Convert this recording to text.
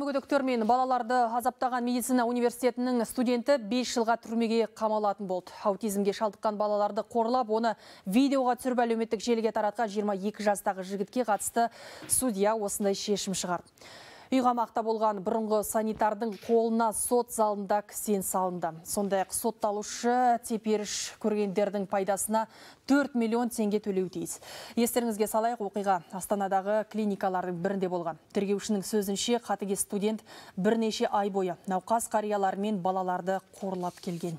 мүгедектер мен балаларды азаптаған медицина университетінің студенті 5 жылға түрмеге қамалатын болды. Аутизмге шалдыққан балаларды қорлап, оны видеоға түсіріп әлеуметтік желіге таратқан 22 жастағы жігітке қатысты судья осындай шешім шығарды. Үйғамақта болған бұрынғы санитардың қолына сот залында кісен салынды. Сондай ақ сотталушы теперіш көргендердің пайдасына 4 миллион теңге төлеу тиіс. Естеріңізге салайық оқиға Астанадағы клиникалардың бірінде болған. Тергеушінің сөзінше қатыге студент бірнеше ай бойы науқас қариялар мен балаларды қорлап келген.